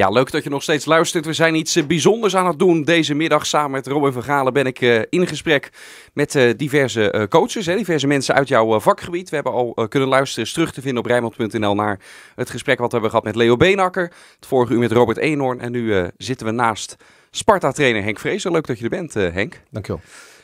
Ja, leuk dat je nog steeds luistert. We zijn iets eh, bijzonders aan het doen deze middag. Samen met Robin Vergalen ben ik eh, in gesprek met eh, diverse coaches, diverse mensen uit jouw vakgebied. We hebben al kunnen luisteren, is terug te vinden op Rijmond.nl. naar het gesprek wat we hebben gehad met Leo Beenakker. Het vorige uur met Robert Eenhoorn en nu zitten we naast Sparta-trainer Henk Vrezen. Leuk dat je er bent, Henk. Dankjewel.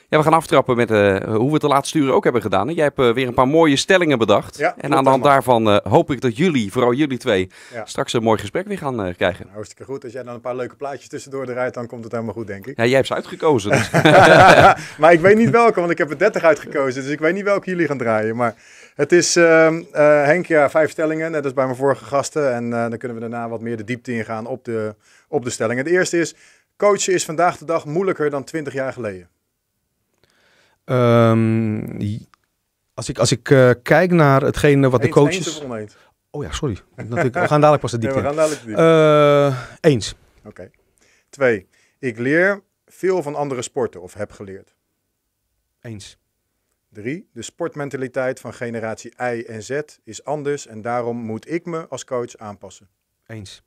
Ja, we gaan aftrappen met eh, hoe we het de laatste uren ook hebben gedaan. Jij hebt eh, weer een paar mooie stellingen bedacht. en aan de hand daarvan eh, hoop ik dat jullie, vooral jullie twee, straks een mooi gesprek weer gaan krijgen. Nou, hartstikke goed. Als jij dan een paar leuke plaatjes tussendoor eruit, dan komt het helemaal goed, denk ik. Ja, jij hebt ze uitgekozen. Dus. maar ik weet niet welke, want ik heb er 30 uitgekozen. Dus ik weet niet welke jullie gaan draaien. Maar het is, ehm, Henk, ja, vijf stellingen, net als bij mijn vorige gasten. En dan kunnen we daarna wat meer de diepte ingaan op de, op de stellingen. De eerste is, coachen is vandaag de dag moeilijker dan 20 jaar geleden. Um, als ik, als ik eh, kijk naar hetgene wat eens, de coaches... Eens oh ja, sorry. we gaan dadelijk pas de diepte nee, we gaan dadelijk de eh, eens. Oké. Twee. Ik leer veel van andere sporten of heb geleerd. Eens. Drie. De sportmentaliteit van generatie I en Z is anders en daarom moet ik me als coach aanpassen. Eens.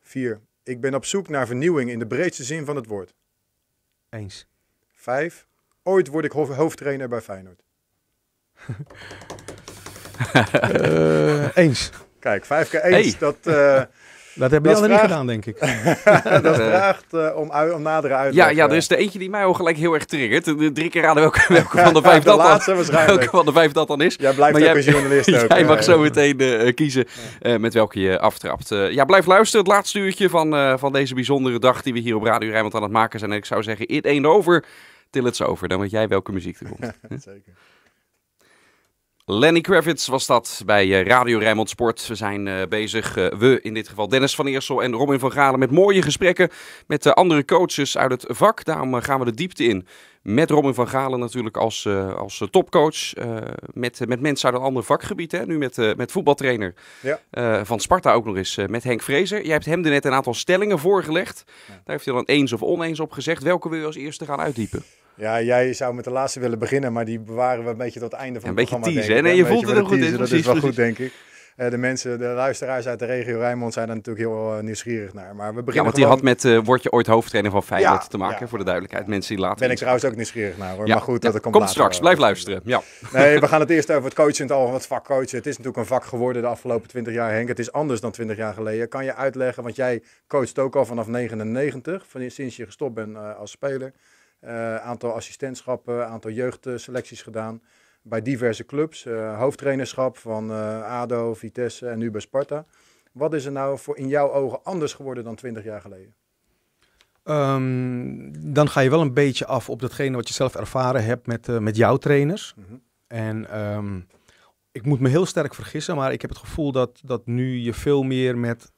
Vier. Ik ben op zoek naar vernieuwing in de breedste zin van het woord. Eens. Vijf ooit word ik hoofdtrainer bij Feyenoord. Eh, eens. Kijk, vijf keer eens. Dat, uh, dat hebben jullie niet gedaan, denk ik. dat eh. vraagt om, om nadere uitleg. Ja, ja, er is de eentje die mij ook gelijk heel erg triggert. De drie keer raden welke, van de vijf dat dan, welke van de vijf dat dan is. Jij blijft maar ook jij, een journalist ook. jij mag zo meteen kiezen met welke je aftrapt. ja, blijf luisteren. Het laatste uurtje van, van deze bijzondere dag die we hier op Radio Rijnmond aan het maken zijn. En ik zou zeggen, it één over het zo over. Dan weet jij welke muziek er komt. Zeker. Lenny Kravitz was dat bij eh, Radio Rijnmond Sport. We zijn eh, bezig, eh, we in dit geval Dennis van Eersel en Robin van Galen, met mooie gesprekken met de andere coaches uit het vak. Daarom gaan we de diepte in met Robin van Galen natuurlijk als, als topcoach. met, met mensen uit een ander vakgebied, hè? nu met, met voetbaltrainer ja. van Sparta ook nog eens, met Henk Vrezer. Jij hebt hem er net een aantal stellingen voorgelegd. Daar heeft hij dan eens of oneens op gezegd. Welke wil je als eerste gaan uitdiepen? Ja, jij zou met de laatste willen beginnen, maar die bewaren we een beetje tot het einde van het programma. Een beetje teasen, en je voelt het ook goed in. Dat is wel goed, denk ik. Eh, de mensen, de luisteraars uit de regio Rijnmond zijn daar natuurlijk heel eh, nieuwsgierig naar. Maar we beginnen ja, want die had met uh, word je ooit hoofdtrainer van Feyenoord te maken, voor de duidelijkheid. Mensen die later... Ben ik trouwens ook nieuwsgierig naar hoor, ja. maar goed, dat komt, komt straks, blijf luisteren. Ja. Nee, we gaan het eerst over het coachen, het al wat vak coachen. Het is natuurlijk een vak geworden de afgelopen 20 jaar, Henk. Het is anders dan 20 jaar geleden. Kan je uitleggen, want jij coacht ook al vanaf 99, van, sinds je gestopt bent als speler. Eh, aantal assistentschappen, aantal jeugdselecties gedaan. Bij diverse clubs. Eh, hoofdtrainerschap van eh, ADO, Vitesse en nu bij Sparta. Wat is er nou voor in jouw ogen anders geworden dan 20 jaar geleden? Ehm, dan ga je wel een beetje af op datgene wat je zelf ervaren hebt met, met jouw trainers. Mhm. En ehm, ik moet me heel sterk vergissen, maar ik heb het gevoel dat, dat nu je veel meer met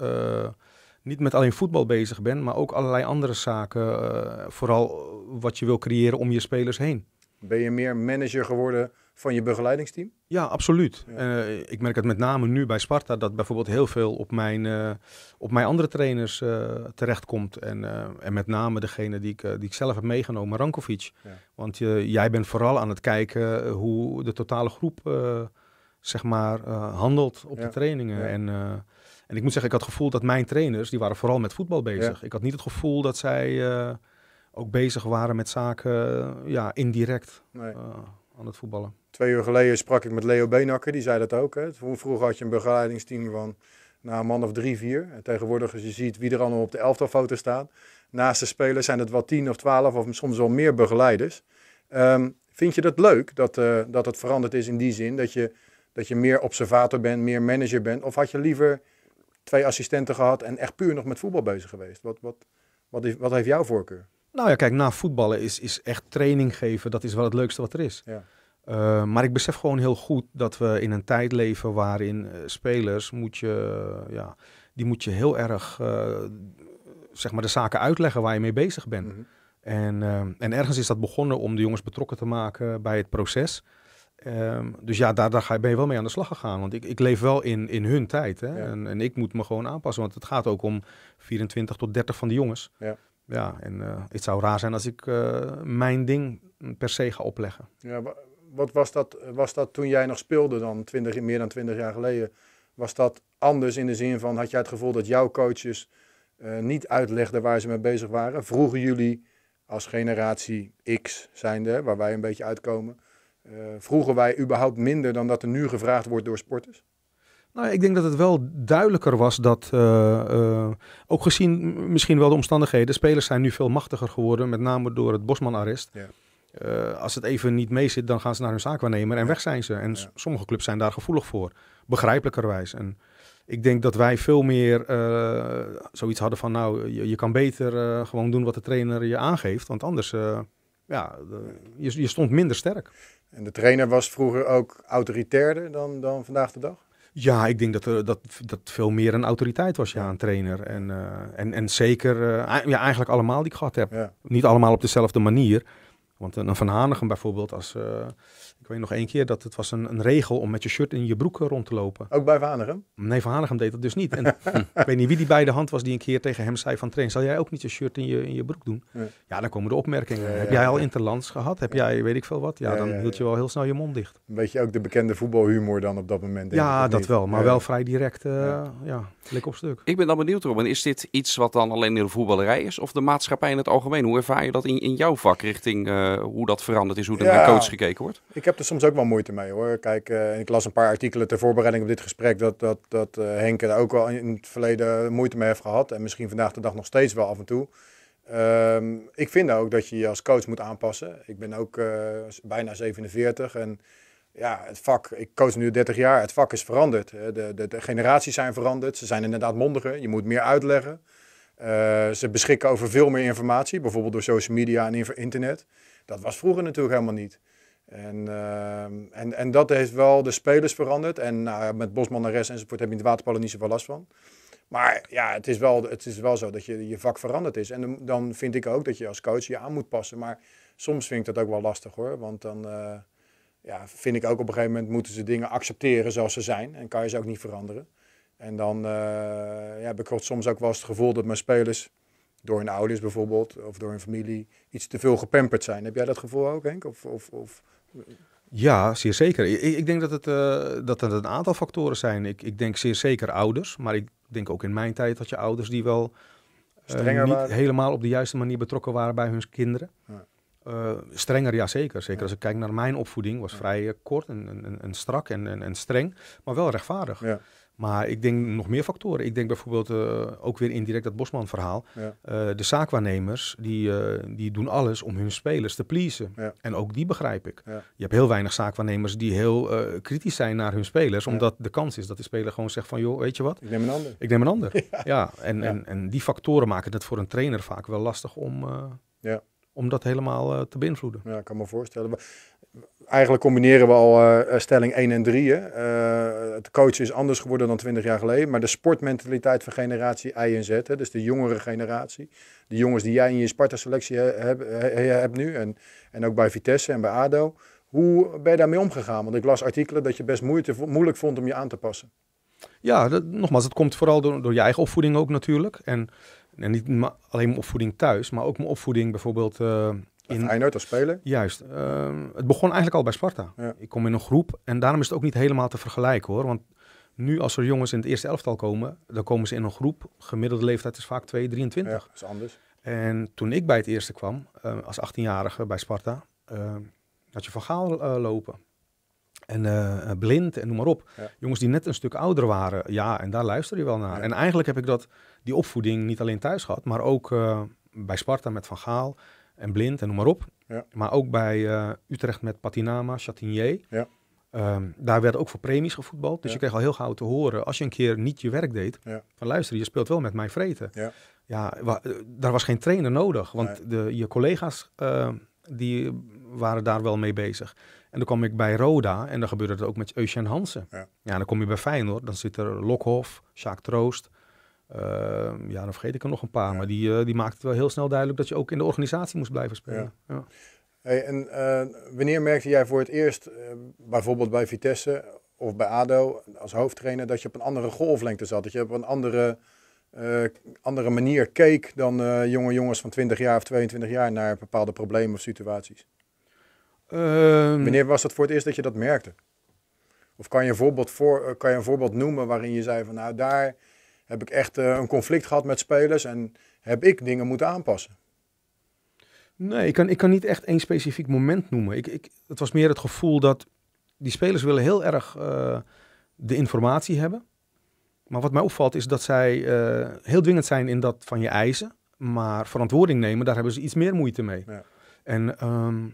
niet met alleen voetbal bezig bent, maar ook allerlei andere zaken. Eh, vooral wat je wil creëren om je spelers heen. Ben je meer manager geworden van je begeleidingsteam? Ja, absoluut. Eh, ik merk het met name nu bij Sparta dat bijvoorbeeld heel veel op mijn, eh, op mijn andere trainers terecht terechtkomt. En, en met name degene die ik, die ik zelf heb meegenomen, Rankovic. Ja. Want jij bent vooral aan het kijken hoe de totale groep zeg maar, handelt op de trainingen. En, en ik moet zeggen, ik had het gevoel dat mijn trainers, die waren vooral met voetbal bezig. Ik had niet het gevoel dat zij eh, ook bezig waren met zaken eh, ja, indirect eh, aan het voetballen. Twee uur geleden sprak ik met Leo Beenakker, die zei dat ook. Hè? Vroeger had je een begeleidingsteam van nou, een man of drie, vier. En tegenwoordig, als je ziet wie er allemaal op de elftalfoto staat, naast de spelers zijn het wel tien of twaalf of soms wel meer begeleiders. Ehm, vind je dat leuk dat, dat het veranderd is in die zin dat je, dat je meer observator bent, meer manager bent? Of had je liever twee assistenten gehad en echt puur nog met voetbal bezig geweest. Wat, wat, wat, is, wat heeft jouw voorkeur? Nou ja, kijk, na voetballen is, is echt training geven, dat is wel het leukste wat er is. Ja. Eh, maar ik besef gewoon heel goed dat we in een tijd leven waarin eh, spelers moet je, eh, ja, die moet je heel erg zeg maar de zaken uitleggen waar je mee bezig bent. Mhm. en, en ergens is dat begonnen om de jongens betrokken te maken bij het proces. Ehm, dus ja, daar, daar ben je wel mee aan de slag gegaan. Want ik, ik leef wel in, in hun tijd. Hè? En, en, ik moet me gewoon aanpassen. Want het gaat ook om 24 tot 30 van de jongens. Ja, ja en uh, het zou raar zijn als ik eh, mijn ding per se ga opleggen. Ja, wat was dat, was dat toen jij nog speelde dan, 20, meer dan 20 jaar geleden? Was dat anders in de zin van, had jij het gevoel dat jouw coaches eh, niet uitlegden waar ze mee bezig waren? Vroegen jullie als generatie X zijnde, waar wij een beetje uitkomen eh, vroegen wij überhaupt minder dan dat er nu gevraagd wordt door sporters? Nou, ik denk dat het wel duidelijker was dat, eh, eh, ook gezien misschien wel de omstandigheden, spelers zijn nu veel machtiger geworden, met name door het Bosman-arrest. Ja. als het even niet mee zit, dan gaan ze naar hun zaakwaarnemer en weg zijn ze. En sommige clubs zijn daar gevoelig voor, begrijpelijkerwijs. En ik denk dat wij veel meer zoiets hadden van, nou, je, kan beter gewoon doen wat de trainer je aangeeft, want anders, ja, je, je stond minder sterk. En de trainer was vroeger ook autoritairder dan, dan vandaag de dag? Ja, ik denk dat, eh, dat dat veel meer een autoriteit was, ja, een trainer. En, eh, en, en zeker, eh, ja, eigenlijk allemaal die ik gehad heb. Niet allemaal op dezelfde manier. Want een Van Hanegem bijvoorbeeld, als, ik weet nog één keer dat het was een, een regel om met je shirt in je broek rond te lopen. Ook bij Vanegem? Nee, Van deed dat dus niet. En, ik weet niet wie die bij de hand was die een keer tegen hem zei van train, zal jij ook niet je shirt in je, in je broek doen? Ja, dan komen de opmerkingen. Heb jij al interlands gehad? Heb jij weet ik veel wat? Ja, dan hield je wel heel snel je mond dicht. weet je ook de bekende voetbalhumor dan op dat moment. ja, dat wel. Maar wel vrij direct, uh, ja. klik op stuk. Ik ben dan benieuwd, Robin. Is dit iets wat dan alleen in de voetballerij is of de maatschappij in het algemeen? Hoe ervaar je dat in, in jouw vak richting eh, hoe dat veranderd is, hoe er naar coach gekeken wordt? Ik heb heb er soms ook wel moeite mee hoor. Kijk, eh, ik las een paar artikelen ter voorbereiding op dit gesprek dat, dat, dat eh, Henk er ook wel in het verleden moeite mee heeft gehad. En misschien vandaag de dag nog steeds wel af en toe. Ehm, ik vind ook dat je je als coach moet aanpassen. Ik ben ook eh, bijna 47 en ja, het vak, ik coach nu 30 jaar, het vak is veranderd. De, de, de generaties zijn veranderd, ze zijn inderdaad mondiger, je moet meer uitleggen. ze beschikken over veel meer informatie, bijvoorbeeld door social media en internet. Dat was vroeger natuurlijk helemaal niet. En, ehm, en, en dat heeft wel de spelers veranderd. En nou met Bosman en Rest enzovoort heb je in de waterpallen niet zoveel last van. Maar ja, het is wel, het is wel zo dat je, je vak veranderd is. En dan vind ik ook dat je als coach je aan moet passen. Maar soms vind ik dat ook wel lastig hoor. Want dan eh, ja, vind ik ook op een gegeven moment moeten ze dingen accepteren zoals ze zijn. En kan je ze ook niet veranderen. En dan eh, ja, heb ik soms ook wel eens het gevoel dat mijn spelers door hun ouders bijvoorbeeld of door hun familie iets te veel gepamperd zijn. Heb jij dat gevoel ook, Henk? Of, of, of ja, zeer zeker. Ik, ik denk dat het, eh, dat het een aantal factoren zijn. Ik, ik denk zeer zeker ouders, maar ik denk ook in mijn tijd dat je ouders die wel eh, strenger niet helemaal op de juiste manier betrokken waren bij hun kinderen. Ja. Eh, strenger, ja zeker. Zeker als ik kijk naar mijn opvoeding, was vrij kort en, en, strak en, en, en, streng, maar wel rechtvaardig. Maar ik denk nog meer factoren. Ik denk bijvoorbeeld eh, ook weer indirect dat Bosman-verhaal. Eh, de zaakwaarnemers die, eh, die doen alles om hun spelers te pleasen. En ook die begrijp ik. Je hebt heel weinig zaakwaarnemers die heel kritisch zijn naar hun spelers. Omdat de kans is dat de speler gewoon zegt van... joh, weet je wat? Ik neem een ander. Ik neem een ander. ja, en, En, en die factoren maken het voor een trainer vaak wel lastig om, om dat helemaal te beïnvloeden. Ja, ik kan me voorstellen eigenlijk combineren we al eh, stelling 1 en 3. Eh, het coachen is anders geworden dan 20 jaar geleden. Maar de sportmentaliteit van generatie I en Z, hè, dus de jongere generatie. De jongens die jij in je Sparta-selectie hebt nu. En, en ook bij Vitesse en bij ADO. Hoe ben je daarmee omgegaan? Want ik las artikelen dat je best moeite, moeilijk vond om je aan te passen. Ja, dat, nogmaals, dat komt vooral door, door je eigen opvoeding ook natuurlijk. En, en niet alleen mijn opvoeding thuis, maar ook mijn opvoeding bijvoorbeeld... Eh, in, bij Feyenoord als Juist. Ehm, het begon eigenlijk al bij Sparta. Ik kom in een groep en daarom is het ook niet helemaal te vergelijken hoor. Want nu als er jongens in het eerste elftal komen, dan komen ze in een groep. Gemiddelde leeftijd is vaak 2, 23. Ja, dat is anders. En toen ik bij het eerste kwam, ehm, als 18-jarige bij Sparta, ehm, had je Van Gaal eh, lopen. En eh, blind en noem maar op. Jongens die net een stuk ouder waren, ja, en daar luister je wel naar. En eigenlijk heb ik dat, die opvoeding niet alleen thuis gehad, maar ook eh, bij Sparta met Van Gaal en Blind en noem maar op. Ja. Maar ook bij eh, Utrecht met Patinama, Chatinier. Ja. Ehm, daar werd ook voor premies gevoetbald. Dus je kreeg al heel gauw te horen, als je een keer niet je werk deed, van luister, je speelt wel met mij vreten. Ja. Wa eh, daar was geen trainer nodig, want de, je collega's ehm, die waren daar wel mee bezig. En dan kwam ik bij Roda en dan gebeurde het ook met en Hansen. Ja. dan kom je bij Feyenoord, dan zit er Lokhof, Sjaak Troost, Ehm, ja, dan vergeet ik er nog een paar. Maar die, eh, die maakte het wel heel snel duidelijk dat je ook in de organisatie moest blijven spelen. Ja. Hey, en eh, wanneer merkte jij voor het eerst, eh, bijvoorbeeld bij Vitesse of bij ADO, als hoofdtrainer, dat je op een andere golflengte zat? Dat je op een andere andere manier keek dan jonge jongens van 20 jaar of 22 jaar naar bepaalde problemen of situaties? Ehm. Wanneer was dat voor het eerst dat je dat merkte? Of kan je een voor, kan je een voorbeeld noemen waarin je zei van nou daar heb ik echt eh, een conflict gehad met spelers en heb ik dingen moeten aanpassen. Nee, ik kan, ik kan niet echt één specifiek moment noemen. Ik, ik, het was meer het gevoel dat die spelers willen heel erg eh, de informatie hebben. Maar wat mij opvalt is dat zij eh, heel dwingend zijn in dat van je eisen. Maar verantwoording nemen, daar hebben ze iets meer moeite mee. Ja. En, ehm,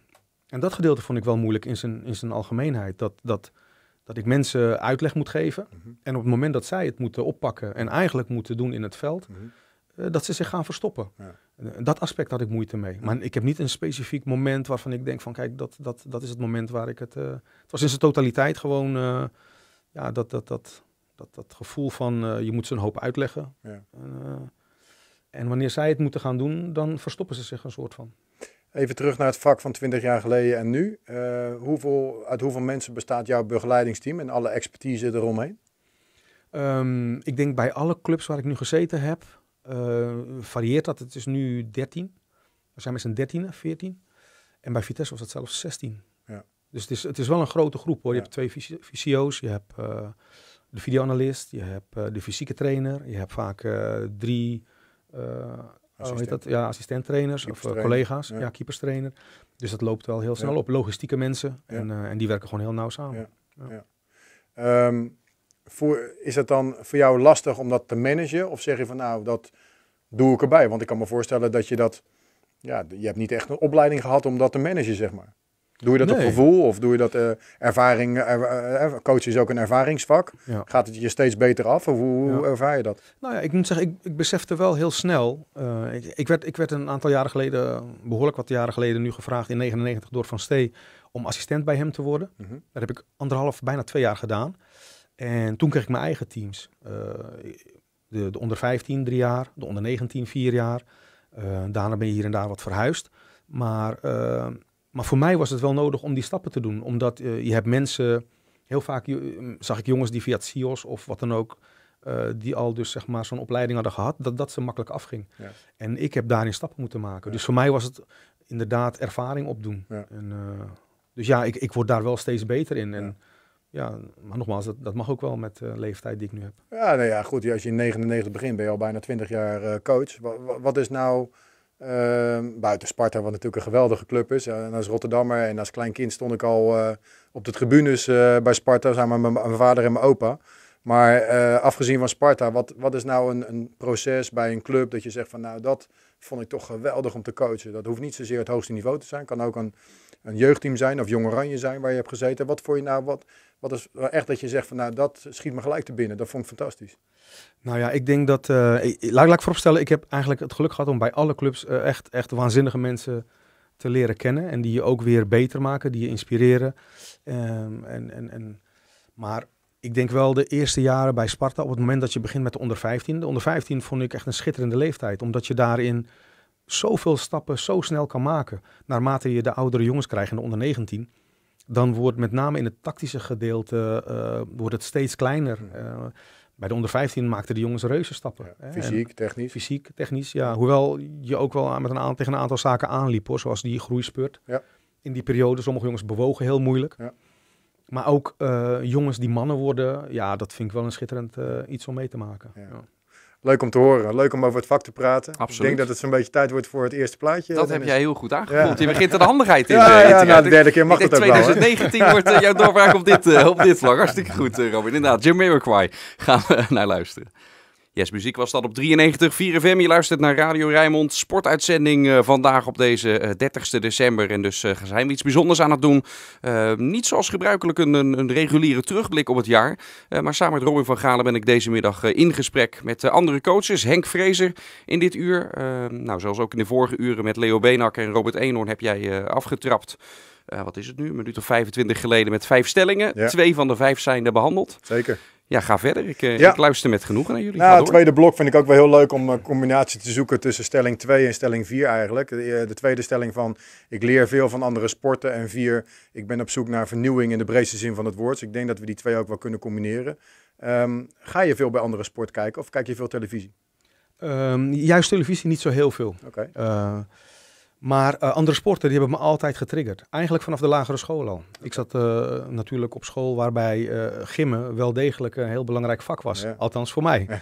en dat gedeelte vond ik wel moeilijk in zijn, in zijn algemeenheid. Dat, dat dat ik mensen uitleg moet geven. Mhm. En op het moment dat zij het moeten oppakken en eigenlijk moeten doen in het veld, mhm. eh, dat ze zich gaan verstoppen. Ja. Eh, dat aspect had ik moeite mee. Maar ik heb niet een specifiek moment waarvan ik denk van kijk, dat, dat, dat is het moment waar ik het... Eh, het was in zijn totaliteit gewoon ja, dat, dat, dat, dat, dat gevoel van je moet ze een hoop uitleggen. Ja. en wanneer zij het moeten gaan doen, dan verstoppen ze zich een soort van. Even terug naar het vak van 20 jaar geleden en nu. Eh, hoeveel, uit hoeveel mensen bestaat jouw begeleidingsteam en alle expertise eromheen? Ehm, ik denk bij alle clubs waar ik nu gezeten heb, eh, varieert dat. Het is nu 13. We zijn met z'n 13, 14. En bij Vitesse was dat zelfs 16. Ja. Dus het is, het is wel een grote groep hoor. Je hebt twee fysio's, je hebt eh, de videoanalist, je hebt de fysieke trainer, je hebt vaak drie Oh, assistent. heet dat? Ja, assistenttrainers of eh, collega's. Ja. ja, keeperstrainer. Dus dat loopt wel heel snel op. Logistieke mensen. En, eh, en die werken gewoon heel nauw samen. Ehm, voor, is het dan voor jou lastig om dat te managen? Of zeg je van nou, dat doe ik erbij? Want ik kan me voorstellen dat je dat... Ja, je hebt niet echt een opleiding gehad om dat te managen, zeg maar. Doe je dat op gevoel of doe je dat eh, ervaring? Er, eh, eh, coach is ook een ervaringsvak. Gaat het je steeds beter af? Of hoe, ervaar je dat? Nou ja, ik moet zeggen, ik, ik besefte wel heel snel. ik, werd, ik werd een aantal jaren geleden, behoorlijk wat jaren geleden, nu gevraagd in 99 door Van Stee om assistent bij hem te worden. Mhm. daar heb ik anderhalf, bijna twee jaar gedaan. En toen kreeg ik mijn eigen teams. de, de, onder 15 drie jaar, de onder 19 vier jaar. daarna ben je hier en daar wat verhuisd. Maar maar voor mij was het wel nodig om die stappen te doen. Omdat eh, je hebt mensen, heel vaak eh, zag ik jongens die via het CIO's of wat dan ook, eh, die al dus zeg maar zo'n opleiding hadden gehad, dat dat ze makkelijk afging. Ja. En ik heb daarin stappen moeten maken. Dus voor mij was het inderdaad ervaring opdoen. dus ja, ik, ik word daar wel steeds beter in. En, ja, maar nogmaals, dat, dat mag ook wel met de leeftijd die ik nu heb. Ja, nou ja, goed. Als je in 99 begint, ben je al bijna 20 jaar coach. wat, is nou Ehm, buiten Sparta, wat natuurlijk een geweldige club is. Eh, en als Rotterdammer en als klein kind stond ik al eh, op de tribunes eh, bij Sparta samen met mijn vader en mijn opa. Maar afgezien van Sparta, wat, wat is nou een, een, proces bij een club dat je zegt van nou dat vond ik toch geweldig om te coachen. Dat hoeft niet zozeer het hoogste niveau te zijn. Kan ook een, een jeugdteam zijn of jong oranje zijn waar je hebt gezeten. Wat vond je nou, wat, wat is echt dat je zegt van nou, dat schiet me gelijk te binnen. Dat vond ik fantastisch. Nou ja, ik denk dat. Uh, laat, laat ik voorstellen. ik heb eigenlijk het geluk gehad om bij alle clubs eh, echt, echt waanzinnige mensen te leren kennen. En die je ook weer beter maken, die je inspireren. Ehm, en, en, en, maar ik denk wel de eerste jaren bij Sparta, op het moment dat je begint met de onder 15. De onder 15 vond ik echt een schitterende leeftijd, omdat je daarin zoveel stappen zo snel kan maken. Naarmate je de oudere jongens krijgt in de onder 19 dan wordt met name in het tactische gedeelte eh, wordt het steeds kleiner. Eh, bij de onder 15 maakten de jongens reuze stappen. Ja, fysiek, technisch. Fysiek, technisch, ja. Hoewel je ook wel met een aantal, tegen een aantal zaken aanliep, hoor, zoals die groeispeurt. Ja. In die periode, sommige jongens bewogen heel moeilijk. Ja. Maar ook eh, jongens die mannen worden, ja, dat vind ik wel een schitterend iets om mee te maken. Ja leuk om te horen. Leuk om over het vak te praten. Ik denk dat het zo'n beetje tijd wordt voor het eerste plaatje. Dat heb jij heel goed aangevoeld. Je begint er de handigheid in. Ja, eh, ja nou, de derde keer mag het ook 2019 wordt eh, jouw doorbraak op dit, uh, op dit vlak. Hartstikke goed, uh, Robin. Inderdaad, Jim Iroquois gaan we naar luisteren. Yes, muziek was dat op 93 FM. Je luistert naar Radio Rijmond, Sportuitzending eh, vandaag op deze 30 eh, december. En dus eh, zijn we iets bijzonders aan het doen. niet zoals gebruikelijk een, een, reguliere terugblik op het jaar. maar samen met Robin van Galen ben ik deze middag in gesprek met andere coaches. Henk Vrezer in dit uur. nou, zoals ook in de vorige uren met Leo Benak en Robert Eenhoorn heb jij afgetrapt. wat is het nu, een minuut of 25 geleden met vijf stellingen. Twee van de vijf zijn er behandeld. Zeker ja, ga verder. Ik, eh, ik luister met genoegen naar jullie. Nou, het tweede blok vind ik ook wel heel leuk om een eh, combinatie te zoeken tussen stelling 2 en stelling 4 eigenlijk. De, eh, de, tweede stelling van ik leer veel van andere sporten en vier. ik ben op zoek naar vernieuwing in de breedste zin van het woord. Dus ik denk dat we die twee ook wel kunnen combineren. Ehm, ga je veel bij andere sport kijken of kijk je veel televisie? Ehm, juist televisie niet zo heel veel. Oké. Maar eh, andere sporten die hebben me altijd getriggerd. Eigenlijk vanaf de lagere school al. Ik zat eh, natuurlijk op school waarbij uh, gimmen wel degelijk een heel belangrijk vak was. Althans voor mij.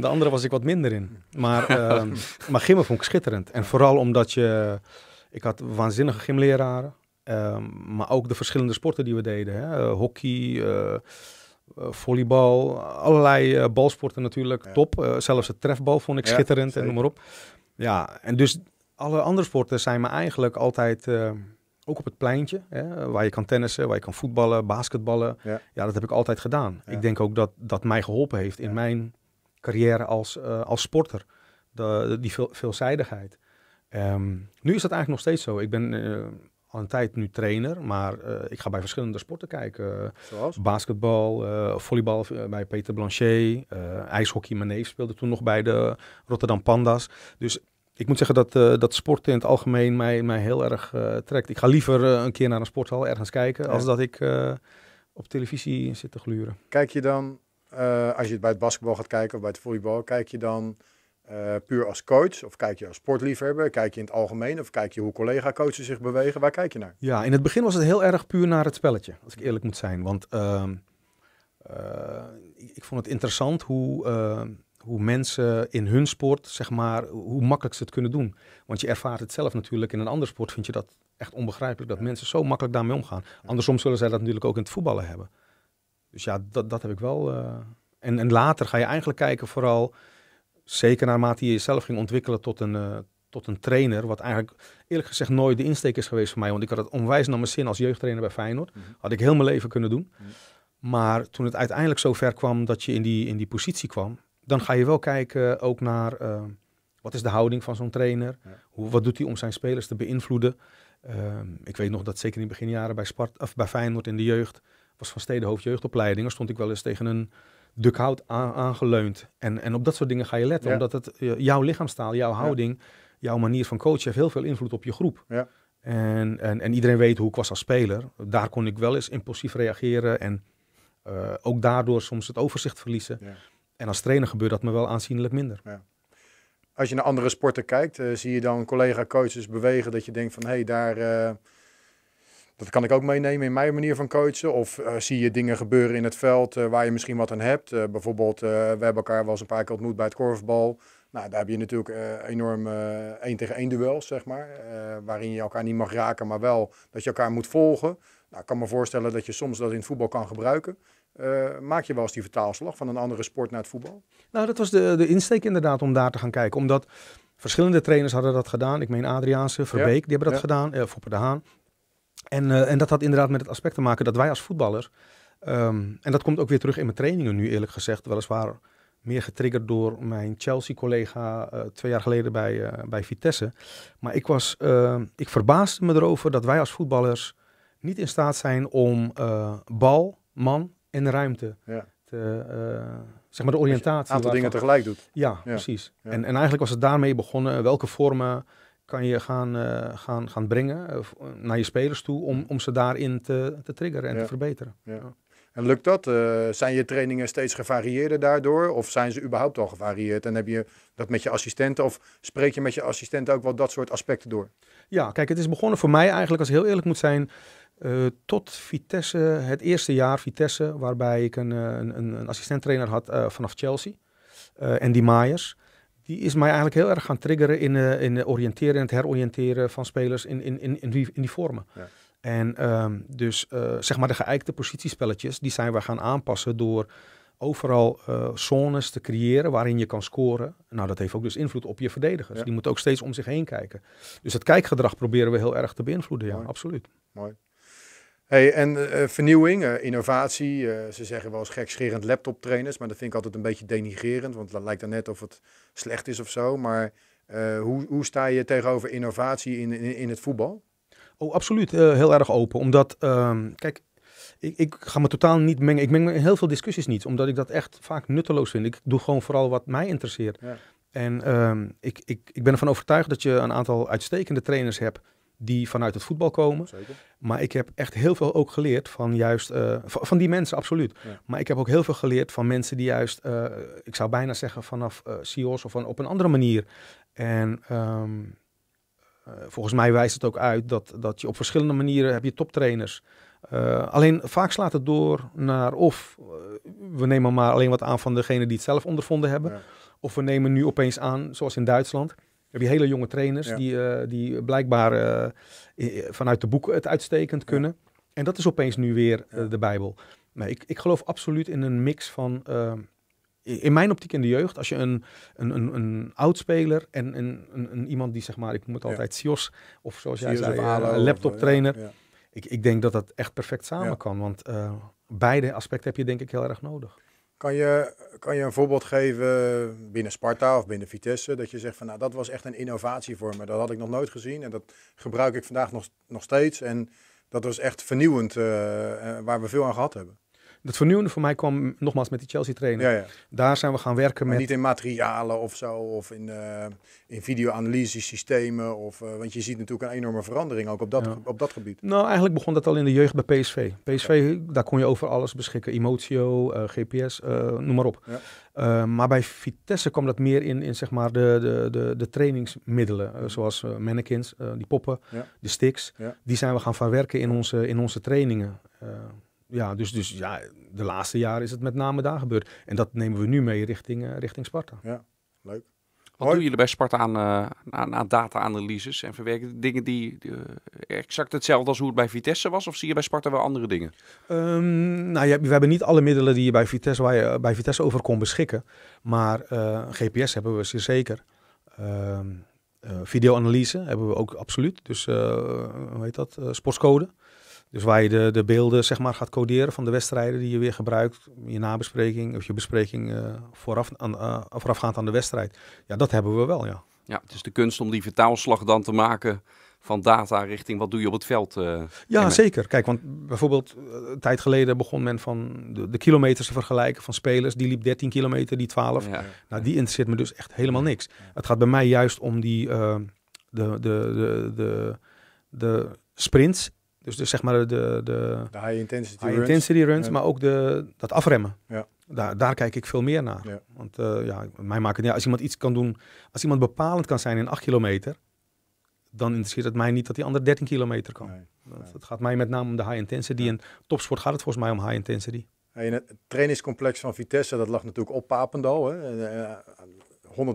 De andere was ik wat minder in. Maar, ehm, maar gimmen vond ik schitterend. En vooral omdat je... Ik had waanzinnige gymleraren. Ehm, maar ook de verschillende sporten die we deden. Hè? hockey... Uh, volleybal, allerlei balsporten natuurlijk top. zelfs het trefbal vond ik schitterend en noem maar op. Ja, en dus alle andere sporten zijn me eigenlijk altijd, eh, ook op het pleintje, hè, waar je kan tennissen, waar je kan voetballen, basketballen. Ja, dat heb ik altijd gedaan. Ik denk ook dat dat mij geholpen heeft in mijn carrière als, eh, als sporter. De, die veel, veelzijdigheid. Ehm, nu is dat eigenlijk nog steeds zo. Ik ben eh, al een tijd nu trainer, maar ik ga bij verschillende sporten kijken. Zoals? Basketbal, volleybal bij Peter Blanchet, ijshockey. Mijn neef speelde toen nog bij de Rotterdam Pandas. Dus ik moet zeggen dat, uh, dat sporten in het algemeen mij, mij heel erg eh, trekt. Ik ga liever eh, een keer naar een sporthal ergens kijken, als dat ik op televisie zit te gluren. Kijk je dan, als je het bij het basketbal gaat kijken of bij het volleybal, kijk je dan puur als coach of kijk je als sportliefhebber? Kijk je in het algemeen of kijk je hoe collega-coaches zich bewegen? Waar kijk je naar? Ja, in het begin was het heel erg puur naar het spelletje, als ik eerlijk moet zijn. Want ehm, ik, vond het interessant hoe ehm, hoe mensen in hun sport, zeg maar, hoe makkelijk ze het kunnen doen. Want je ervaart het zelf natuurlijk. In een ander sport vind je dat echt onbegrijpelijk dat mensen zo makkelijk daarmee omgaan. Andersom zullen zij dat natuurlijk ook in het voetballen hebben. Dus ja, dat, dat heb ik wel. Eh, en, en later ga je eigenlijk kijken, vooral zeker naarmate je jezelf ging ontwikkelen tot een, eh, tot een trainer. Wat eigenlijk eerlijk gezegd nooit de insteek is geweest voor mij. Want ik had het onwijs naar mijn zin als jeugdtrainer bij Feyenoord. Mhm. Had ik heel mijn leven kunnen doen. Mhm. Maar toen het uiteindelijk zo ver kwam dat je in die, in die positie kwam, dan ga je wel kijken ook naar eh, wat is de houding van zo'n trainer? Hoe, wat doet hij om zijn spelers te beïnvloeden? Ehm, ik weet nog dat zeker in de beginjaren bij, Spart of bij Feyenoord in de jeugd, was van Stedenhoofd jeugdopleidingen, stond ik wel eens tegen een dukhout aangeleund. En, en op dat soort dingen ga je letten, omdat het, eh, jouw lichaamstaal, jouw houding, jouw manier van coachen heeft heel veel invloed op je groep. En, en, en iedereen weet hoe ik was als speler. Daar kon ik wel eens impulsief reageren en eh, ook daardoor soms het overzicht verliezen. En als trainer gebeurt dat me wel aanzienlijk minder. Ja. Als je naar andere sporten kijkt, eh, zie je dan collega-coaches bewegen dat je denkt van hé, hey, daar. Eh, dat kan ik ook meenemen in mijn manier van coachen. Of eh, zie je dingen gebeuren in het veld waar je misschien wat aan hebt. bijvoorbeeld, we hebben elkaar wel eens een paar keer ontmoet bij het korfbal. Nou, daar heb je natuurlijk enorm één tegen één duels, zeg maar. waarin je elkaar niet mag raken, maar wel dat je elkaar moet volgen. Nou, ik kan me voorstellen dat je soms dat in het voetbal kan gebruiken. Eh, maak je wel eens die vertaalslag van een andere sport naar het voetbal? Nou, dat was de, de insteek inderdaad om daar te gaan kijken. Omdat verschillende trainers hadden dat gedaan. Ik meen Adriaanse, Verbeek, die hebben dat gedaan. Uh, Foppe de Haan. En, eh, en dat had inderdaad met het aspect te maken dat wij als voetballers... Ehm, en dat komt ook weer terug in mijn trainingen nu eerlijk gezegd. Weliswaar meer getriggerd door mijn Chelsea-collega twee jaar geleden bij, bij Vitesse. Maar ik, was, ehm, ik verbaasde me erover dat wij als voetballers niet in staat zijn om bal, man en ruimte. Ja. Te, eh, zeg maar de oriëntatie. Een aantal dingen tegelijk doet. Ja, precies. En, en eigenlijk was het daarmee begonnen. Eh, welke vormen kan je gaan, eh, gaan, gaan brengen naar je spelers toe om, mm. om ze daarin te, te triggeren en te verbeteren. Ja. En lukt dat? Eh, zijn je trainingen steeds gevarieerder daardoor? Of zijn ze überhaupt al gevarieerd? En heb je dat met je assistenten? Of spreek je met je assistenten ook wel dat soort aspecten door? Ja, kijk, het is begonnen voor mij eigenlijk, als ik heel eerlijk moet zijn, eh, tot Vitesse, het eerste jaar Vitesse, waarbij ik een, eh, een, een assistenttrainer had vanaf Chelsea. en die Maaiers. Die is mij eigenlijk heel erg gaan triggeren in, in oriënteren en het heroriënteren van spelers in, in, in, in, die, in die vormen. Ja. En ehm, dus eh, zeg maar de geëikte positiespelletjes, die zijn we gaan aanpassen door overal eh, zones te creëren waarin je kan scoren. Nou, dat heeft ook dus invloed op je verdedigers. Die moeten ook steeds om zich heen kijken. Dus het kijkgedrag proberen we heel erg te beïnvloeden, ja, absoluut. Mooi. Hey, en eh, vernieuwing, innovatie. ze zeggen wel eens gekscherend laptoptrainers, maar dat vind ik altijd een beetje denigerend, want dat lijkt dan net of het slecht is of zo. Maar hoe, hoe sta je tegenover innovatie in, in, in het voetbal? Oh, absoluut. Eh, heel erg open. Omdat, ehm, kijk, ik, ik, ga me totaal niet mengen. Ik meng me in heel veel discussies niet, omdat ik dat echt vaak nutteloos vind. Ik doe gewoon vooral wat mij interesseert. Ja. En ehm, ik, ik, ik ben ervan overtuigd dat je een aantal uitstekende trainers hebt die vanuit het voetbal komen. Zeker. Maar ik heb echt heel veel ook geleerd van juist, eh, van, die mensen absoluut. Maar ik heb ook heel veel geleerd van mensen die juist, eh, ik zou bijna zeggen vanaf uh, CEO's of van, op een andere manier. En um, eh, volgens mij wijst het ook uit dat, dat je op verschillende manieren heb je toptrainers. Uh, alleen vaak slaat het door naar of eh, we nemen maar alleen wat aan van degene die het zelf ondervonden hebben. Of we nemen nu opeens aan, zoals in Duitsland, heb je hele jonge trainers die, die blijkbaar vanuit de boeken het uitstekend kunnen. En dat is opeens nu weer de Bijbel. Maar ik, ik geloof absoluut in een mix van in mijn optiek in de jeugd, als je een, een, een, een oudspeler en een, een, een, iemand die, zeg maar, ik noem het altijd ja. of zoals jij zei, eh, laptoptrainer. Eh, ja, Ik, ik denk dat dat echt perfect samen kan, want eh, beide aspecten heb je denk ik heel erg nodig. Kan je, kan je een voorbeeld geven binnen Sparta of binnen Vitesse, dat je zegt van nou, dat was echt een innovatie voor me. Dat had ik nog nooit gezien en dat gebruik ik vandaag nog, nog steeds. En dat was echt vernieuwend, waar we veel aan gehad hebben. Het vernieuwende voor mij kwam nogmaals met die Chelsea-trainer. Ja, ja. Daar zijn we gaan werken maar met... Niet in materialen of zo, of in, uh, in video-analysesystemen. Of, eh, want je ziet natuurlijk een enorme verandering ook op dat, op dat gebied. Nou, eigenlijk begon dat al in de jeugd bij PSV. PSV, daar kon je over alles beschikken. Emotio, eh, GPS, noem maar op. maar bij Vitesse kwam dat meer in, in zeg maar de, de, de, de trainingsmiddelen. zoals mannequins, die poppen, de sticks. Die zijn we gaan verwerken in onze, in onze trainingen ja, dus, dus ja, de laatste jaren is het met name daar gebeurd. En dat nemen we nu mee richting, eh, richting Sparta. Ja, leuk. Wat doen jullie bij Sparta aan, eh, aan, data-analyses en verwerken dingen die eh, exact hetzelfde als hoe het bij Vitesse was? Of zie je bij Sparta wel andere dingen? Ehm, nou, we hebben niet alle middelen die je bij Vitesse, waar je bij Vitesse over kon beschikken. Maar GPS hebben we zeer zeker. Ehm, videoanalyse hebben we ook absoluut. Dus hoe heet dat? sportscode. Dus waar je de, de beelden zeg maar, gaat coderen van de wedstrijden die je weer gebruikt, je nabespreking of je bespreking eh, vooraf aan, eh, voorafgaand aan de wedstrijd. Ja, dat hebben we wel, ja. Ja, het is de kunst om die vertaalslag dan te maken van data richting wat doe je op het veld. Uh, ja, zeker. Kijk, want bijvoorbeeld een tijd geleden begon men van de, de, kilometers te vergelijken van spelers. Die liep 13 kilometer, die 12. Nou, die interesseert me dus echt helemaal niks. Het gaat bij mij juist om die, de, de, de, de, de sprints dus, dus zeg maar de, de, de high intensity runs, maar ook de, dat afremmen. Ja. Daar, daar kijk ik veel meer naar. Ja. Want eh, ja, mij maakt het Als iemand iets kan doen, als iemand bepalend kan zijn in 8 kilometer, dan interesseert het mij niet dat die ander 13 kilometer kan. Nee, dat, gaat mij met name om de high intensity. En topsport gaat het volgens mij om high intensity. het trainingscomplex van Vitesse, dat lag natuurlijk op Papendal. Hè? 100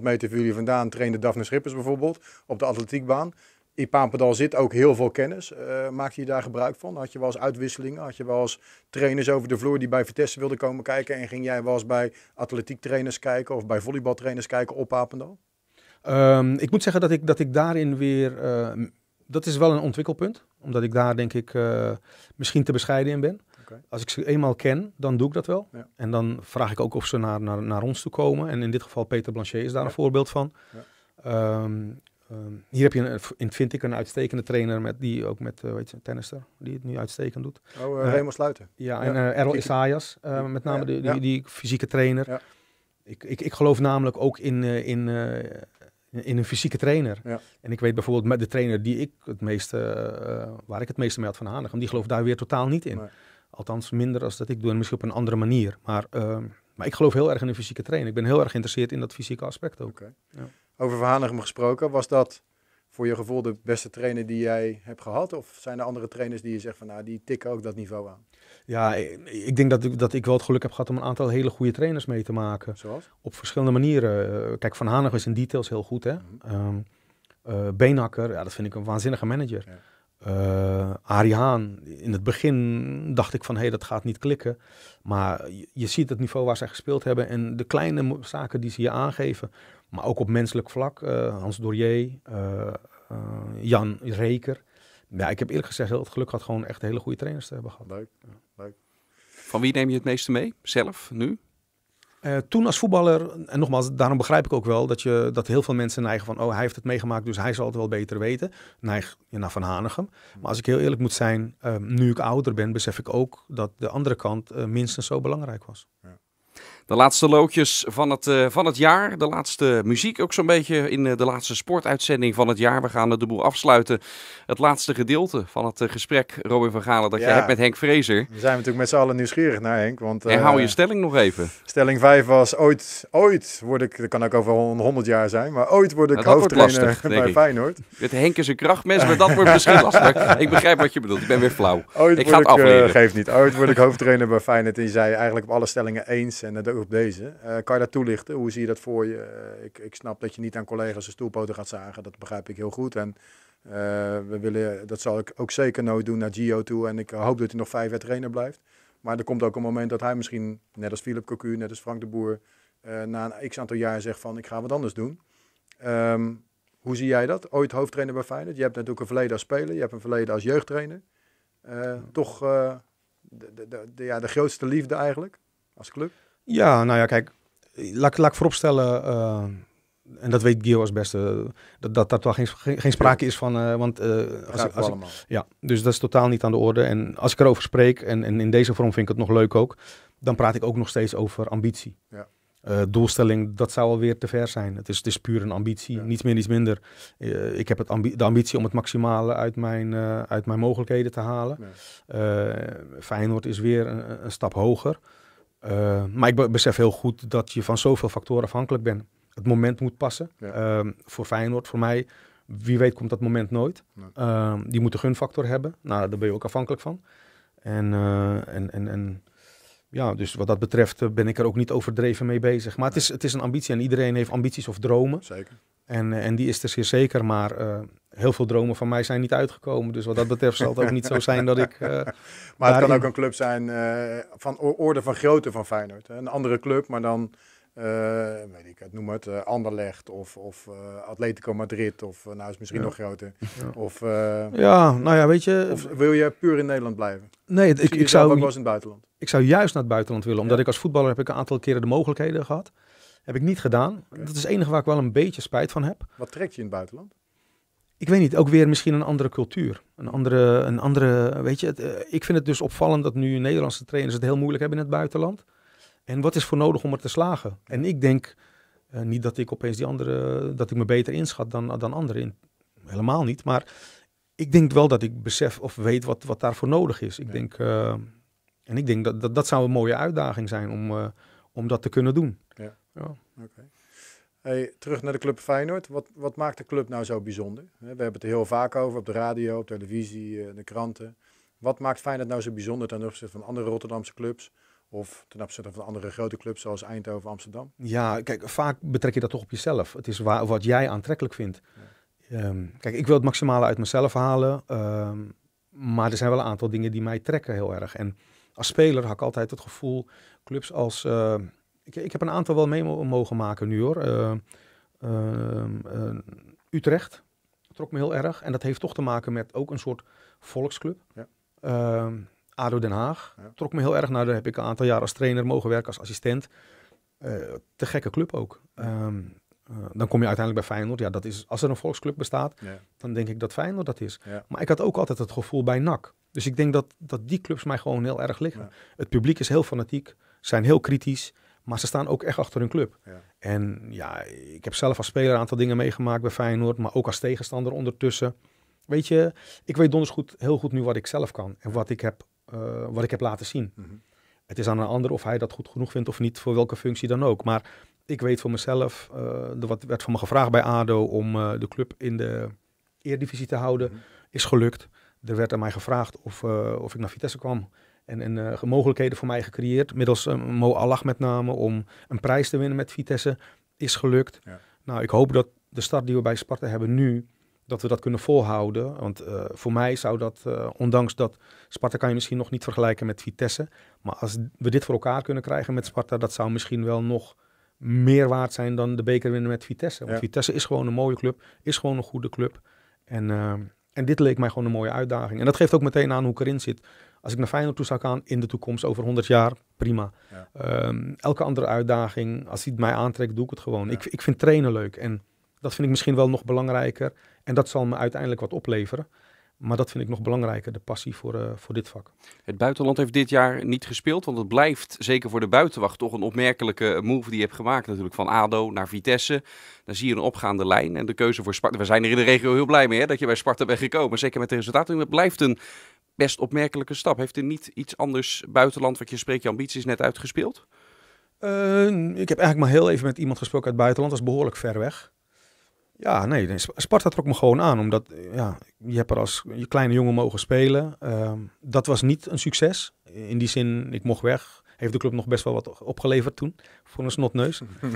eh, meter van jullie vandaan trainde Daphne Schippers bijvoorbeeld op de atletiekbaan in Papendal zit ook heel veel kennis. Eh, maak je daar gebruik van? Had je wel eens uitwisselingen? Had je wel eens trainers over de vloer die bij Vitesse wilden komen kijken? En ging jij wel eens bij atletiektrainers kijken of bij volleybaltrainers kijken op Papendal? Um, ik moet zeggen dat ik, dat ik daarin weer... Ehm, dat is wel een ontwikkelpunt. Omdat ik daar denk ik eh, misschien te bescheiden in ben. Als ik ze eenmaal ken, dan doe ik dat wel. En dan vraag ik ook of ze naar, naar, naar ons toe komen. En in dit geval Peter Blanchet is daar een voorbeeld van. Ja. Ehm, Ehm, hier heb je een, eh, in vind ik een uitstekende trainer met, die ook met, eh, weet je, tennister, die het nu uitstekend doet. Oh, uh, Sluiten. Ja, en Errol Isaias, met name de, die, die, fysieke trainer. Ik, ik, ik geloof namelijk ook in, in, in een fysieke trainer. Ja. En ik weet bijvoorbeeld met de trainer die ik het meeste, waar ik het meeste mee had van Hanegem, die geloof daar weer totaal niet in. Althans, minder als dat ik doe en misschien op een andere manier. Maar, ehm, maar ik geloof heel erg in een fysieke trainer. Ik ben heel erg geïnteresseerd in dat fysieke aspect ook. Ja. Over Hanegem gesproken, was dat voor je gevoel de beste trainer die jij hebt gehad? Of zijn er andere trainers die je zegt van nou, die tikken ook dat niveau aan? Ja, ik denk dat ik, dat ik wel het geluk heb gehad om een aantal hele goede trainers mee te maken. Zoals? Op verschillende manieren. Eh, kijk, Van Hanegem is in details heel goed hè. Mm ja, dat vind ik een waanzinnige manager. Ja. Uh, Arie Haan, in het begin dacht ik van hé, hey, dat gaat niet klikken. Maar je, ziet het niveau waar zij gespeeld hebben en de kleine zaken die ze je aangeven. Maar ook op menselijk vlak, eh, Hans Dorier, eh, Jan Reker. Ja, ik heb eerlijk gezegd heel het geluk gehad gewoon echt hele goede trainers te hebben gehad. Leuk, leuk. Van wie neem je het meeste mee? Zelf, nu? Eh, toen als voetballer, en nogmaals, daarom begrijp ik ook wel dat, je, dat heel veel mensen neigen van, oh, hij heeft het meegemaakt, dus hij zal het wel beter weten. Neig je naar Van Hanegem. Maar als ik heel eerlijk moet zijn, eh, nu ik ouder ben, besef ik ook dat de andere kant eh, minstens zo belangrijk was. Ja. De laatste loodjes van het, eh, van het jaar. De laatste muziek ook zo'n beetje in eh, de laatste sportuitzending van het jaar. We gaan de boel afsluiten. Het laatste gedeelte van het eh, gesprek, Robin van Galen, dat je hebt met Henk Frezer. We zijn natuurlijk met z'n allen nieuwsgierig naar, Henk. Want, en hou je stelling nog even. Stelling 5 was ooit, ooit word ik, dat kan ook over 100 jaar zijn, maar ooit word ik hoofdtrainer bij Feyenoord. Met Henk is een krachtmens, maar dat wordt misschien lastig. Ik begrijp wat je bedoelt. Ik ben weer flauw. Ooit ik ga het ik, afleren. Uh, geeft niet. Ooit word ik hoofdtrainer bij Feyenoord. En je zei eigenlijk op alle stellingen eens. En dat op deze. Eh, kan je dat toelichten? Hoe zie je dat voor je? Eh, ik, ik snap dat je niet aan collega's een stoelpoten gaat zagen. Dat begrijp ik heel goed. En eh, we willen, dat zal ik ook zeker nooit doen naar Gio toe. En ik hoop dat hij nog vijf jaar trainer blijft. Maar er komt ook een moment dat hij misschien, net als Philip Cocu, net als Frank de Boer, na een x aantal jaar zegt van ik ga wat anders doen. Ehm, hoe zie jij dat? Ooit hoofdtrainer bij Feyenoord. Je hebt natuurlijk een verleden als speler. Je hebt een verleden als jeugdtrainer. Toch de, de, de, ja, de grootste liefde eigenlijk als club? Ja, nou ja, kijk, laat, laat ik vooropstellen, eh, en dat weet Gio als beste, dat, dat, dat geen, geen, sprake is van. Eh, want, eh, als, ik, ja, dus dat is totaal niet aan de orde. En als ik erover spreek, en, en in deze vorm vind ik het nog leuk ook, dan praat ik ook nog steeds over ambitie. Ja. doelstelling, dat zou alweer te ver zijn. Het is, is puur een ambitie, niets meer, niets minder. ik heb het de ambitie om het maximale uit mijn, uit mijn mogelijkheden te halen. Ja. Feyenoord is weer een stap hoger. Eh, maar ik besef heel goed dat je van zoveel factoren afhankelijk bent. Het moment moet passen. Ehm, voor Feyenoord, voor mij, wie weet komt dat moment nooit. Ehm, die moet een gunfactor hebben. Nou, daar ben je ook afhankelijk van. En, eh, en, en, en ja, dus wat dat betreft eh, ben ik er ook niet overdreven mee bezig. Maar het, is, het is een ambitie en iedereen heeft ambities of dromen. Zeker. En, eh, en die is er zeer zeker, maar eh, heel veel dromen van mij zijn niet uitgekomen. Dus wat dat betreft zal het ook niet zo zijn dat ik... maar het kan ook een club zijn van orde van grootte van Feyenoord. Een andere club, maar dan eh, weet ik het, noem het, eh, Anderlecht of, of eh, Atletico Madrid of nou is misschien nog groter. Of, ja, nou ja, weet je. wil je puur in Nederland blijven? Nee, ik, ik zou ook wel in het buitenland. Ik zou juist naar het buitenland willen, omdat ik als voetballer heb ik een aantal keren de mogelijkheden gehad. Heb ik niet gedaan. Dat is het enige waar ik wel een beetje spijt van heb. Wat trekt je in het buitenland? ik weet niet, ook weer misschien een andere cultuur. Een andere, een andere weet je, ik vind het dus opvallend dat nu Nederlandse trainers het heel moeilijk hebben in het buitenland. En wat is voor nodig om er te slagen? En ik denk eh, niet dat ik opeens die andere, dat ik me beter inschat dan, dan anderen. In, helemaal niet. Maar ik denk wel dat ik besef of weet wat, wat daarvoor nodig is. Ik denk, eh, en ik denk dat, dat zou een mooie uitdaging zijn om, eh, om dat te kunnen doen. Ja. ja. Hey, terug naar de club Feyenoord. Wat, wat maakt de club nou zo bijzonder? We hebben het er heel vaak over op de radio, op televisie, de kranten. Wat maakt Feyenoord nou zo bijzonder ten opzichte van andere Rotterdamse clubs? Of ten opzichte van andere grote clubs zoals Eindhoven, Amsterdam? Ja, kijk, vaak betrek je dat toch op jezelf. Het is waar, wat jij aantrekkelijk vindt. Ehm, kijk, ik wil het maximale uit mezelf halen. Ehm, maar er zijn wel een aantal dingen die mij trekken heel erg. En als speler had ik altijd het gevoel, clubs als... Ehm, ik, heb een aantal wel mee mogen maken nu hoor. Eh, Utrecht trok me heel erg. En dat heeft toch te maken met ook een soort volksclub. Ja. ADO Den Haag. Trok me heel erg naar. Daar heb ik een aantal jaar als trainer mogen werken, als assistent. Uh, te gekke club ook. Ehm, eh, dan kom je uiteindelijk bij Feyenoord. Ja, dat is, als er een volksclub bestaat, dan denk ik dat Feyenoord dat is. Maar ik had ook altijd het gevoel bij NAC. Dus ik denk dat, dat die clubs mij gewoon heel erg liggen. Het publiek is heel fanatiek, zijn heel kritisch. Maar ze staan ook echt achter hun club. Ja. En ja, ik heb zelf als speler een aantal dingen meegemaakt bij Feyenoord. Maar ook als tegenstander ondertussen. Weet je, ik weet donders goed, heel goed nu wat ik zelf kan. En wat ik heb eh, wat ik heb laten zien. Mhm. Het is aan een ander of hij dat goed genoeg vindt of niet, voor welke functie dan ook. Maar ik weet voor mezelf, er eh, wat, werd van me gevraagd bij ADO om eh, de club in de eerdivisie te houden. Mhm. Is gelukt. Er werd aan mij gevraagd of, of ik naar Vitesse kwam. En, en mogelijkheden voor mij gecreëerd, middels Mo Allah met name, om een prijs te winnen met Vitesse. Is gelukt. Nou, ik hoop dat de start die we bij Sparta hebben nu, dat we dat kunnen volhouden. Want eh, voor mij zou dat, eh, ondanks dat Sparta kan je misschien nog niet vergelijken met Vitesse. Maar als we dit voor elkaar kunnen krijgen met Sparta, dat zou misschien wel nog meer waard zijn dan de beker winnen met Vitesse. Want Vitesse is gewoon een mooie club, is gewoon een goede club. En, ehm, en dit leek mij gewoon een mooie uitdaging. En dat geeft ook meteen aan hoe ik erin zit. Als ik naar Feyenoord toe zou gaan in de toekomst, over 100 jaar, prima. Ehm, elke andere uitdaging, als hij het mij aantrekt, doe ik het gewoon. Ik, ik vind trainen leuk en... Dat vind ik misschien wel nog belangrijker. En dat zal me uiteindelijk wat opleveren. Maar dat vind ik nog belangrijker, de passie voor, eh, voor dit vak. Het buitenland heeft dit jaar niet gespeeld, want het blijft zeker voor de buitenwacht toch een opmerkelijke eh, move die je hebt gemaakt. Natuurlijk van ADO naar Vitesse. Dan zie je een opgaande lijn en de keuze voor Sparta. We zijn er in de regio heel blij mee hè, dat je bij Sparta bent gekomen. Zeker met de resultaten. Het blijft een best opmerkelijke stap. Heeft er niet iets anders buitenland, wat je spreekt, je ambities net uitgespeeld? Eh, ik heb eigenlijk maar heel even met iemand gesproken uit het buitenland. Dat is behoorlijk ver weg. Ja, nee, Sparta trok me gewoon aan, omdat ja, je hebt er als je kleine jongen mogen spelen. Ehm, dat was niet een succes. In die zin, ik mocht weg. Heeft de club nog best wel wat opgeleverd toen, voor een snotneus. 150.000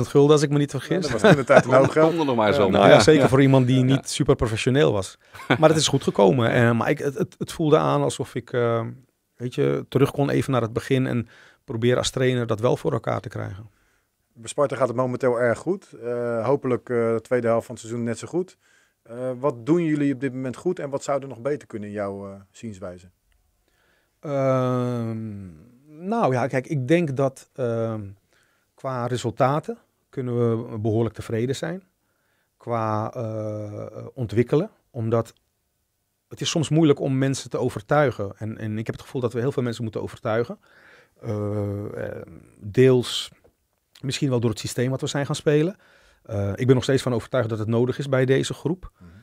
gulden, als ik me niet vergis. dat was in de tijd een geld. nog maar zo. Nou ja, zeker voor iemand die niet super professioneel was. Maar het is goed gekomen. En, eh, maar ik, het, het, voelde aan alsof ik, ehm, weet je, terug kon even naar het begin en probeer als trainer dat wel voor elkaar te krijgen bij Sparta gaat het momenteel erg goed. Eh, hopelijk eh, de tweede helft van het seizoen net zo goed. Eh, wat doen jullie op dit moment goed en wat zou er nog beter kunnen in jouw zienswijze? Ehm, nou ja, kijk, ik denk dat ehm, qua resultaten kunnen we behoorlijk tevreden zijn. Qua ontwikkelen, omdat het is soms moeilijk om mensen te overtuigen. En, en ik heb het gevoel dat we heel veel mensen moeten overtuigen. Ehm, deels Misschien wel door het systeem wat we zijn gaan spelen. Eh, ik ben nog steeds van overtuigd dat het nodig is bij deze groep. Mhm.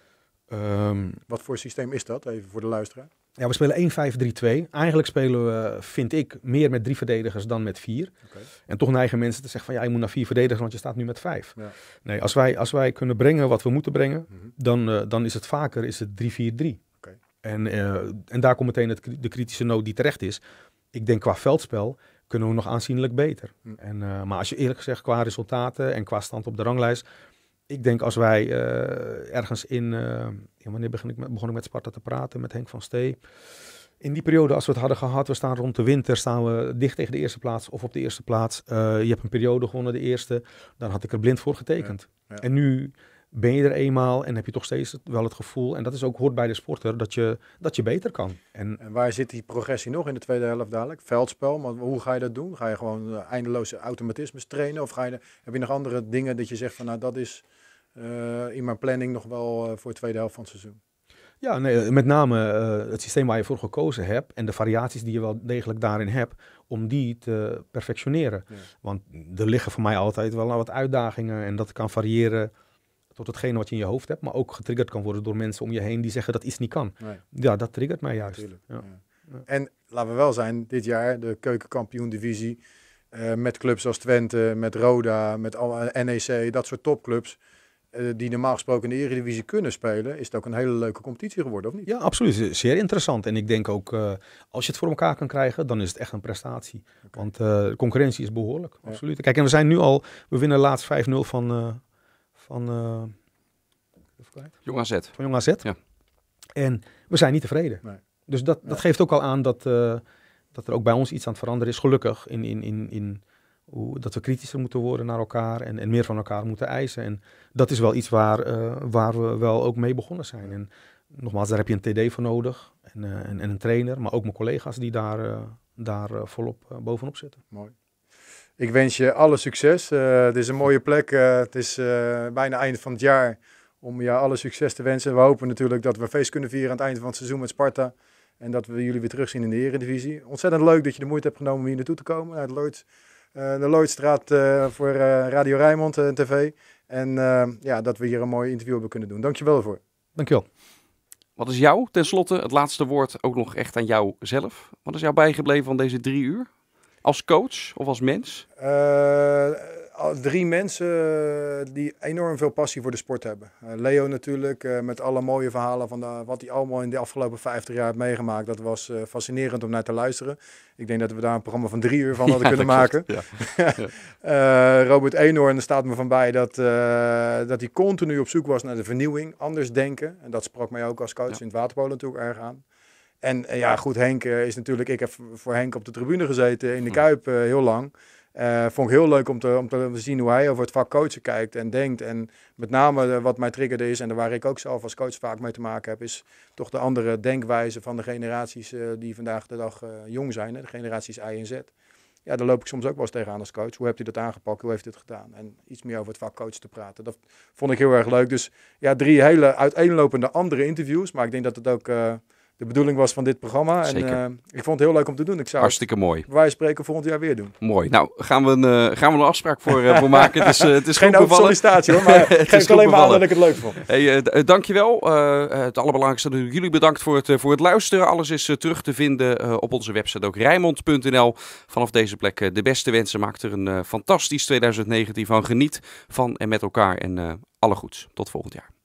Ehm, wat voor systeem is dat, even voor de luisteraar? Ja, we spelen 1-5-3-2. Eigenlijk spelen we, vind ik, meer met drie verdedigers dan met vier. En toch neigen mensen te zeggen van ja, je moet naar vier verdedigers, want je staat nu met vijf. Ja. Nee, als wij, als wij kunnen brengen wat we moeten brengen, mhm. dan, eh, dan is het vaker is het 3-4-3. En, eh, en daar komt meteen het, de kritische noot die terecht is. Ik denk qua veldspel kunnen we nog aanzienlijk beter. Mm. En, eh, maar als je eerlijk gezegd qua resultaten en qua stand op de ranglijst, ik denk als wij eh, ergens in, eh, wanneer begin ik, met, begon ik met Sparta te praten, met Henk van Stee. In die periode, als we het hadden gehad, we staan rond de winter, staan we dicht tegen de eerste plaats of op de eerste plaats. je hebt een periode gewonnen, de eerste, dan had ik er blind voor getekend. En nu ben je er eenmaal en heb je toch steeds wel het gevoel, en dat is ook hoort bij de sporter, dat je, dat je beter kan. En, waar zit die progressie nog in de tweede helft dadelijk? Veldspel, maar hoe ga je dat doen? Ga je gewoon eh, eindeloze automatismes trainen? Of ga je, heb je nog andere dingen dat je zegt van nou dat is eh, in mijn planning nog wel eh, voor de tweede helft van het seizoen? Ja, nee, met name het systeem waar je voor gekozen hebt en de variaties die je wel degelijk daarin hebt, om die te perfectioneren. Want er liggen voor mij altijd wel wat uitdagingen en dat kan variëren tot hetgene wat je in je hoofd hebt, maar ook getriggerd kan worden door mensen om je heen die zeggen dat iets niet kan. Ja, dat triggert mij juist. Ja. En laten we wel zijn, dit jaar de keukenkampioen-divisie eh, met clubs als Twente, met Roda, met eh, NEC, dat soort topclubs eh, die normaal gesproken in de Eredivisie kunnen spelen, is het ook een hele leuke competitie geworden, of niet? Ja, absoluut. Zeer interessant. En ik denk ook, als je het voor elkaar kan krijgen, dan is het echt een prestatie. Want de concurrentie is behoorlijk, absoluut. Kijk, en we zijn nu al, we winnen laatst 5-0 van, eh, van, Jong AZ. Van Jong AZ. Ja. En we zijn niet tevreden. Dus dat, dat geeft ook al aan dat, eh, dat er ook bij ons iets aan het veranderen is, gelukkig. In, in, in, in dat we kritischer moeten worden naar elkaar en, en meer van elkaar moeten eisen. En dat is wel iets waar, eh, waar we wel ook mee begonnen zijn. En nogmaals, daar heb je een TD voor nodig en, en, en, een trainer, maar ook mijn collega's die daar, daar volop bovenop zitten. Mooi. Ik wens je alle succes. Eh, het is een mooie plek. Eh, het is eh, bijna eind van het jaar. Om je alle succes te wensen. We hopen natuurlijk dat we feest kunnen vieren aan het einde van het seizoen met Sparta. En dat we jullie weer terugzien in de Eredivisie. Ontzettend leuk dat je de moeite hebt genomen om hier naartoe te komen. naar de Lloydstraat voor Radio en TV. En ja, dat we hier een mooi interview hebben kunnen doen. Dankjewel ervoor. Dankjewel. Wat is jou, tenslotte, het laatste woord ook nog echt aan jou zelf? Wat is jou bijgebleven van deze drie uur? Als coach of als mens? Eh, drie mensen eh, die enorm veel passie voor de sport hebben. Eh, Leo natuurlijk, met alle mooie verhalen van wat hij allemaal in de afgelopen 50 jaar heeft meegemaakt. Dat was fascinerend om naar te luisteren. Ik denk dat we daar een programma van drie uur van hadden kunnen maken. Robert ja. en Eenhoorn, daar staat me van bij dat, dat hij continu op zoek was naar de vernieuwing, anders denken. En dat sprak mij ook als coach in het waterpolo natuurlijk erg aan. En eh, ja, goed, Henk eh, is natuurlijk... Ik heb voor Henk op de tribune gezeten in de hm. Kuip eh, heel lang. vond ik heel leuk om te, om te zien hoe hij over het vak coachen kijkt en denkt. En met name wat mij triggerde is, en waar ik ook zelf als coach vaak mee te maken heb, is toch de andere denkwijze van de generaties die vandaag de dag jong zijn, hè, de generaties I en Z. Ja, daar loop ik soms ook wel eens tegenaan als coach. Hoe hebt u dat aangepakt? Hoe heeft u het gedaan? En iets meer over het vak coach te praten. Dat vond ik heel erg leuk. Dus ja, drie hele uiteenlopende andere interviews. Maar ik denk dat het ook de bedoeling was van dit programma. En eh, ik vond het heel leuk om te doen. Ik zou Hartstikke mooi. Wij spreken volgend jaar weer doen. Mooi. Nou, gaan we een, eh, gaan we een afspraak voor, eh, voor maken. Het is, het is geen open sollicitatie hoor, maar ik geef alleen maar aan dat ik het leuk vond. Hey, dankjewel. het allerbelangrijkste natuurlijk jullie bedankt voor het, voor het luisteren. Alles is terug te vinden op onze website ook rijmond.nl. Vanaf deze plek de beste wensen. Maakt er een fantastisch 2019 van. Geniet van en met elkaar en alle goeds. Tot volgend jaar.